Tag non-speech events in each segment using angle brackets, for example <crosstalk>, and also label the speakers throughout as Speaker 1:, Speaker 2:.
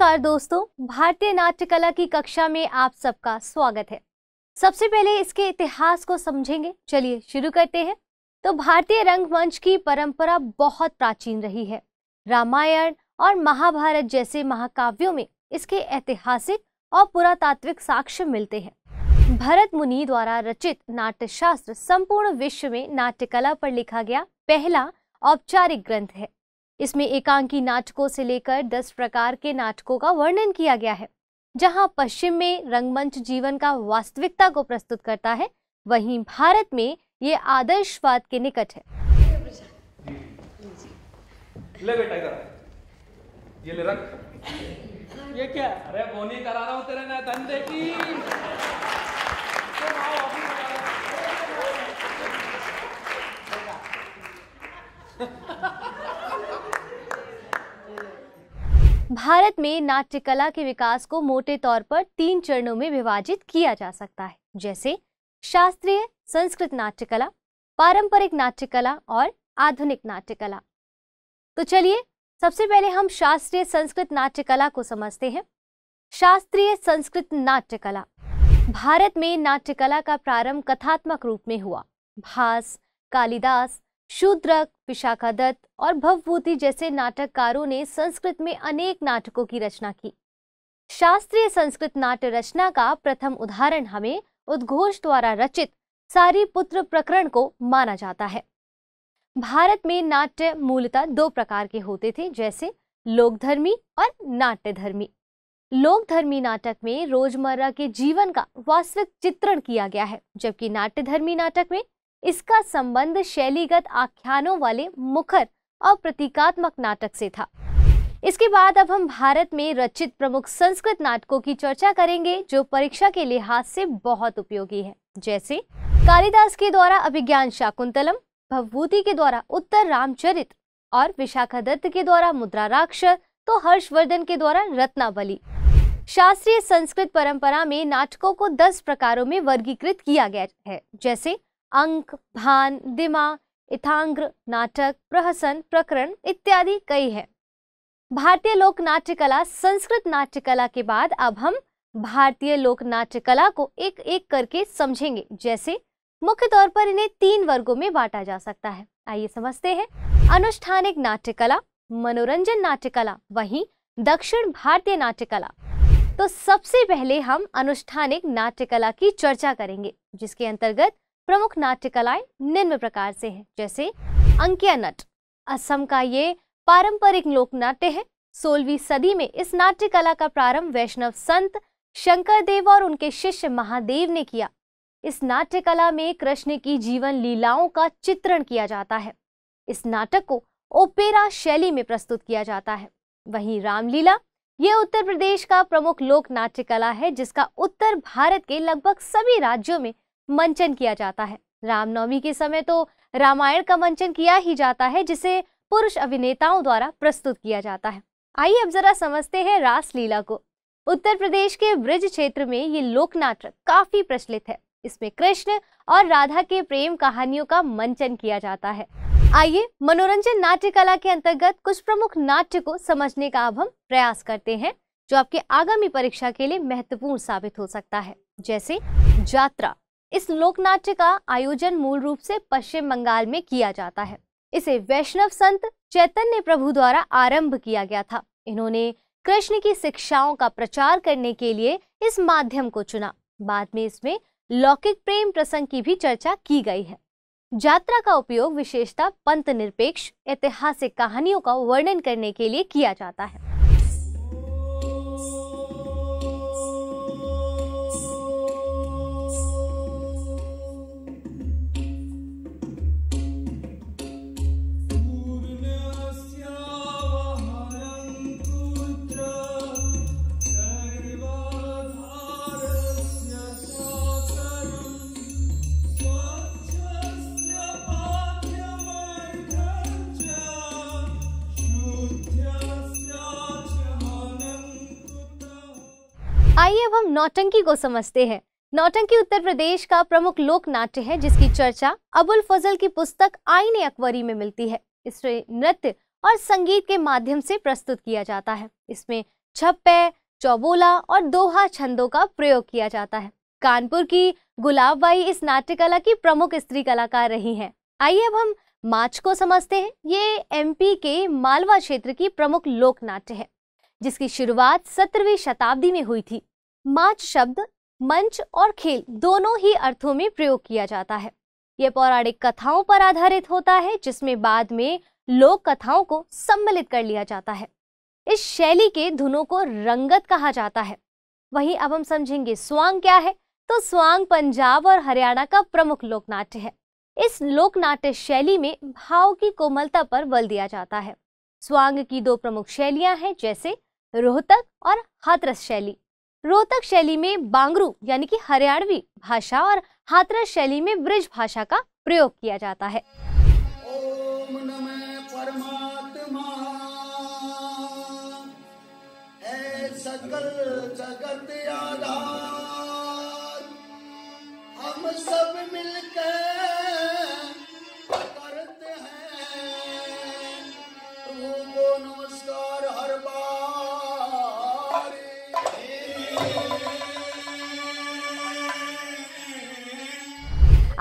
Speaker 1: नमस्कार दोस्तों भारतीय नाट्य कला की कक्षा में आप सबका स्वागत है सबसे पहले इसके इतिहास को समझेंगे चलिए शुरू करते हैं तो भारतीय रंगमंच की परंपरा बहुत प्राचीन रही है रामायण और महाभारत जैसे महाकाव्यों में इसके ऐतिहासिक और पुरातात्विक साक्ष्य मिलते हैं भरत मुनि द्वारा रचित नाट्यशास्त्र संपूर्ण विश्व में नाट्यकला पर लिखा गया पहला औपचारिक ग्रंथ है इसमें एकांकी नाटकों से लेकर दस प्रकार के नाटकों का वर्णन किया गया है जहां पश्चिम में रंगमंच जीवन का वास्तविकता को प्रस्तुत करता है वहीं भारत में ये आदर्शवाद के निकट है ले बेटा इधर ये ले रख ये क्या अरे बोनी करा रहा हूँ तेरे ना धंधे की तो <laughs> भारत में नाट्य कला के विकास को मोटे तौर पर तीन चरणों में विभाजित किया जा सकता है जैसे शास्त्रीय संस्कृत नाट्य कला पारंपरिक नाट्य कला और आधुनिक नाट्य कला तो चलिए सबसे पहले हम शास्त्रीय संस्कृत नाट्य कला को समझते हैं शास्त्रीय संस्कृत नाट्य कला भारत में नाट्य कला का प्रारंभ कथात्मक रूप में हुआ भास कालिदास शूद्रक विशाखा दत्त और भवभूति जैसे नाटककारों ने संस्कृत में अनेक नाटकों की रचना की शास्त्रीय संस्कृत नाट्य रचना का प्रथम उदाहरण हमें उद्घोष द्वारा रचित सारी पुत्र प्रकरण को माना जाता है भारत में नाट्य मूलतः दो प्रकार के होते थे जैसे लोकधर्मी और नाट्यधर्मी लोकधर्मी नाटक में रोजमर्रा के जीवन का वास्तविक चित्रण किया गया है जबकि नाट्यधर्मी नाटक में इसका संबंध शैलीगत आख्यानों वाले मुखर और प्रतीकात्मक नाटक से था इसके बाद अब हम भारत में रचित प्रमुख संस्कृत नाटकों की चर्चा करेंगे जो परीक्षा के लिहाज से बहुत उपयोगी है जैसे कालिदास के द्वारा अभिज्ञान शाकुंतलम भवभूति के द्वारा उत्तर रामचरित और दत्त के द्वारा मुद्रा राक्षर तो हर्षवर्धन के द्वारा रत्नावली शास्त्रीय संस्कृत परंपरा में नाटकों को दस प्रकारों में वर्गीकृत किया गया है जैसे अंक भान दिमा इथांग्र नाटक प्रहसन प्रकरण इत्यादि कई है भारतीय लोक नाट्य कला संस्कृत नाट्य कला के बाद अब हम भारतीय लोक नाट्य कला को एक एक करके समझेंगे जैसे मुख्य तौर पर इन्हें तीन वर्गों में बांटा जा सकता है आइए समझते हैं अनुष्ठानिक नाट्य कला मनोरंजन नाट्य कला वही दक्षिण भारतीय नाट्य कला तो सबसे पहले हम अनुष्ठानिक नाट्य कला की चर्चा करेंगे जिसके अंतर्गत प्रमुख नाट्य कलाएं निम्न प्रकार से हैं जैसे अंकिया नट असम का ये पारंपरिक लोकनाट्य है सोलहवीं सदी में इस नाट्य कला का प्रारंभ वैष्णव संत शंकर देव और उनके शिष्य महादेव ने किया इस नाट्य कला में कृष्ण की जीवन लीलाओं का चित्रण किया जाता है इस नाटक को ओपेरा शैली में प्रस्तुत किया जाता है वहीं रामलीला ये उत्तर प्रदेश का प्रमुख लोक नाट्य कला है जिसका उत्तर भारत के लगभग सभी राज्यों में मंचन किया जाता है रामनवमी के समय तो रामायण का मंचन किया ही जाता है जिसे पुरुष अभिनेताओं द्वारा प्रस्तुत किया जाता है आइए अब जरा समझते हैं रासलीला को उत्तर प्रदेश के ब्रज क्षेत्र में ये लोक नाटक काफी प्रचलित है इसमें कृष्ण और राधा के प्रेम कहानियों का मंचन किया जाता है आइए मनोरंजन नाट्य कला के अंतर्गत कुछ प्रमुख नाट्य को समझने का अब हम प्रयास करते हैं जो आपके आगामी परीक्षा के लिए महत्वपूर्ण साबित हो सकता है जैसे जात्रा इस लोक नाट्य का आयोजन मूल रूप से पश्चिम बंगाल में किया जाता है इसे वैष्णव संत चैतन्य प्रभु द्वारा आरंभ किया गया था इन्होंने कृष्ण की शिक्षाओं का प्रचार करने के लिए इस माध्यम को चुना बाद में इसमें लौकिक प्रेम प्रसंग की भी चर्चा की गई है यात्रा का उपयोग विशेषता पंथ निरपेक्ष ऐतिहासिक कहानियों का वर्णन करने के लिए किया जाता है अब हम नौटंकी को समझते हैं नौटंकी उत्तर प्रदेश का प्रमुख लोक नाट्य है जिसकी चर्चा अबुल फजल की पुस्तक आईने अकबरी में मिलती है इसे नृत्य और संगीत के माध्यम से प्रस्तुत किया जाता है इसमें छप्पे चौबोला और दोहा छंदों का प्रयोग किया जाता है कानपुर की गुलाबबाई इस नाट्यकला की प्रमुख स्त्री कलाकार रही हैं आइए अब हम माच को समझते हैं ये एमपी के मालवा क्षेत्र की प्रमुख लोक नाट्य है जिसकी शुरुआत सत्रहवीं शताब्दी में हुई थी माच शब्द मंच और खेल दोनों ही अर्थों में प्रयोग किया जाता है ये पौराणिक कथाओं पर आधारित होता है जिसमें बाद में लोक कथाओं को सम्मिलित कर लिया जाता है इस शैली के धुनों को रंगत कहा जाता है वहीं अब हम समझेंगे स्वांग क्या है तो स्वांग पंजाब और हरियाणा का प्रमुख लोकनाट्य है इस लोकनाट्य शैली में भाव की कोमलता पर बल दिया जाता है स्वांग की दो प्रमुख शैलियां हैं जैसे रोहतक और हाथरस शैली रोहतक शैली में बांगरू यानी कि हरियाणवी भाषा और हाथरस शैली में ब्रिज भाषा का प्रयोग किया जाता है हम सब मिलकर करते हैं नमस्कार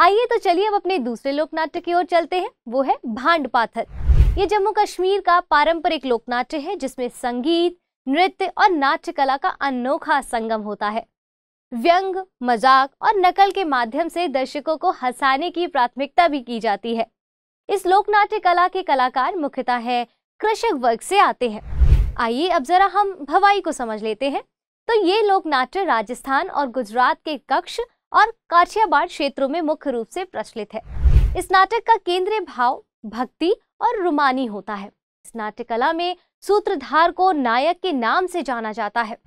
Speaker 1: आइए तो चलिए अब अपने दूसरे लोक नाट्य की ओर चलते हैं वो है भांड पाथर ये जम्मू कश्मीर का पारंपरिक लोक नाट्य है जिसमें संगीत नृत्य और नाट्य कला का अनोखा संगम होता है व्यंग मजाक और नकल के माध्यम से दर्शकों को हंसाने की प्राथमिकता भी की जाती है इस लोक नाट्य कला के कलाकार मुख्यतः है कृषक वर्ग से आते हैं आइए अब जरा हम भवाई को समझ लेते हैं तो ये लोक नाट्य राजस्थान और गुजरात के कक्ष और काठियाबाड़ क्षेत्रों में मुख्य रूप से प्रचलित है इस नाटक का केंद्रीय भाव भक्ति और रुमानी होता है इस नाट्य कला में सूत्रधार को नायक के नाम से जाना जाता है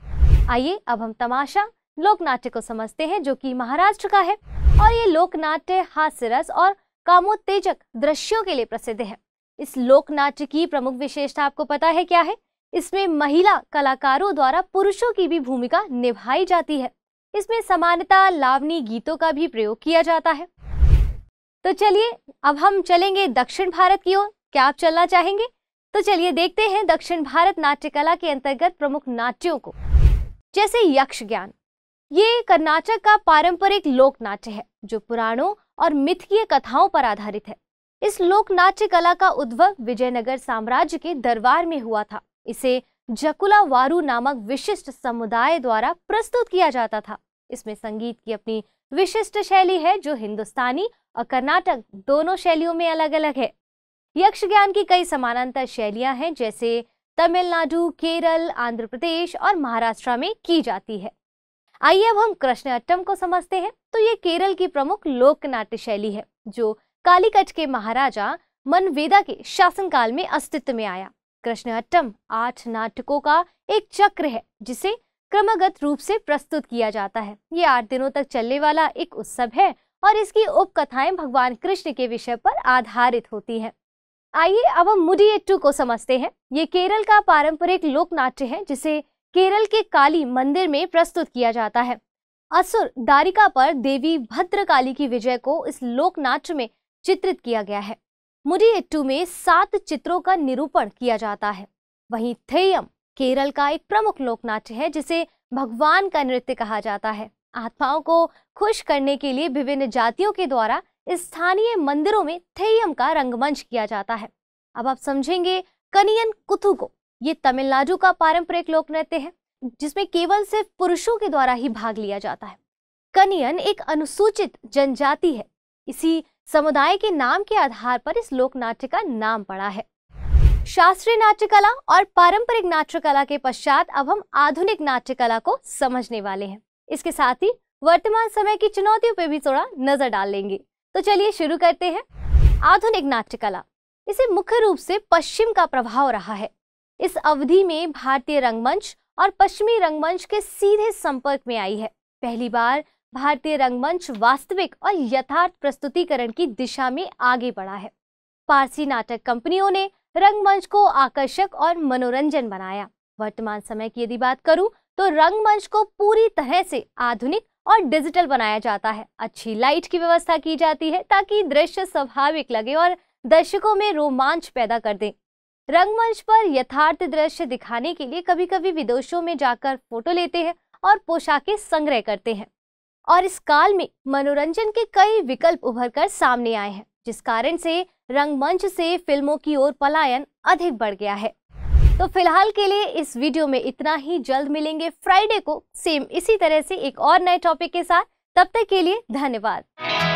Speaker 1: आइए अब हम तमाशा लोक नाट्य को समझते हैं जो कि महाराष्ट्र का है और ये लोक नाट्य हास्य रस और कामोत्तेजक दृश्यों के लिए प्रसिद्ध है इस लोक नाट्य की प्रमुख विशेषता आपको पता है क्या है इसमें महिला कलाकारों द्वारा पुरुषों की भी भूमिका निभाई जाती है इसमें समानता लावनी गीतों का भी प्रयोग किया जाता है तो चलिए अब हम चलेंगे दक्षिण भारत की ओर क्या आप चलना चाहेंगे तो चलिए देखते हैं दक्षिण भारत नाट्य कला के अंतर्गत प्रमुख नाट्यों को जैसे यक्ष ज्ञान ये कर्नाटक का पारंपरिक लोक नाट्य है जो पुराणों और मिथकीय कथाओं पर आधारित है इस लोक नाट्य कला का उद्भव विजयनगर साम्राज्य के दरबार में हुआ था इसे जकुला वारू नामक विशिष्ट समुदाय द्वारा प्रस्तुत किया जाता था इसमें संगीत की अपनी विशिष्ट शैली है जो हिंदुस्तानी और कर्नाटक दोनों शैलियों में अलग अलग है यक्षगान की कई समानांतर शैलियां हैं जैसे तमिलनाडु केरल आंध्र प्रदेश और महाराष्ट्र में की जाती है आइए अब हम कृष्ण अट्टम को समझते हैं तो ये केरल की प्रमुख लोक नाट्य शैली है जो कालीकट के महाराजा मनवेदा के शासनकाल में अस्तित्व में आया अट्टम आठ नाटकों का एक चक्र है जिसे क्रमगत रूप से प्रस्तुत किया जाता है ये आठ दिनों तक चलने वाला एक उत्सव है और इसकी उपकथाएं भगवान कृष्ण के विषय पर आधारित होती हैं आइए अब हम मुडियट्टू को समझते हैं ये केरल का पारंपरिक लोक नाट्य है जिसे केरल के काली मंदिर में प्रस्तुत किया जाता है असुर दारिका पर देवी भद्रकाली की विजय को इस लोक नाट्य में चित्रित किया गया है एट्टू में सात चित्रों का निरूपण किया जाता है वहीं थेयम केरल का एक प्रमुख लोकनाट्य है जिसे भगवान का नृत्य कहा जाता है आत्माओं को खुश करने के लिए विभिन्न जातियों के द्वारा स्थानीय मंदिरों में थेयम का रंगमंच किया जाता है अब आप समझेंगे कनियन कुथु को ये तमिलनाडु का पारंपरिक लोक नृत्य है जिसमें केवल सिर्फ पुरुषों के द्वारा ही भाग लिया जाता है कनियन एक अनुसूचित जनजाति है इसी समुदाय के नाम के आधार पर इस लोक नाट्य का नाम पड़ा है शास्त्रीय नाट्य कला और पारंपरिक नाट्य कला के पश्चात अब हम आधुनिक नाट्य कला को समझने वाले हैं इसके साथ ही वर्तमान समय की चुनौतियों पर भी थोड़ा नजर डाल लेंगे तो चलिए शुरू करते हैं आधुनिक नाट्य कला इसे मुख्य रूप से पश्चिम का प्रभाव रहा है इस अवधि में भारतीय रंगमंच और पश्चिमी रंगमंच के सीधे संपर्क में आई है पहली बार भारतीय रंगमंच वास्तविक और यथार्थ प्रस्तुतिकरण की दिशा में आगे बढ़ा है पारसी नाटक कंपनियों ने रंगमंच को आकर्षक और मनोरंजन बनाया वर्तमान समय की यदि बात करूं तो रंगमंच को पूरी तरह से आधुनिक और डिजिटल बनाया जाता है अच्छी लाइट की व्यवस्था की जाती है ताकि दृश्य स्वाभाविक लगे और दर्शकों में रोमांच पैदा कर दे रंगमंच पर यथार्थ दृश्य दिखाने के लिए कभी कभी विदेशों में जाकर फोटो लेते हैं और पोशाकें संग्रह करते हैं और इस काल में मनोरंजन के कई विकल्प उभर कर सामने आए हैं जिस कारण से रंगमंच से फिल्मों की ओर पलायन अधिक बढ़ गया है तो फिलहाल के लिए इस वीडियो में इतना ही जल्द मिलेंगे फ्राइडे को सेम इसी तरह से एक और नए टॉपिक के साथ तब तक के लिए धन्यवाद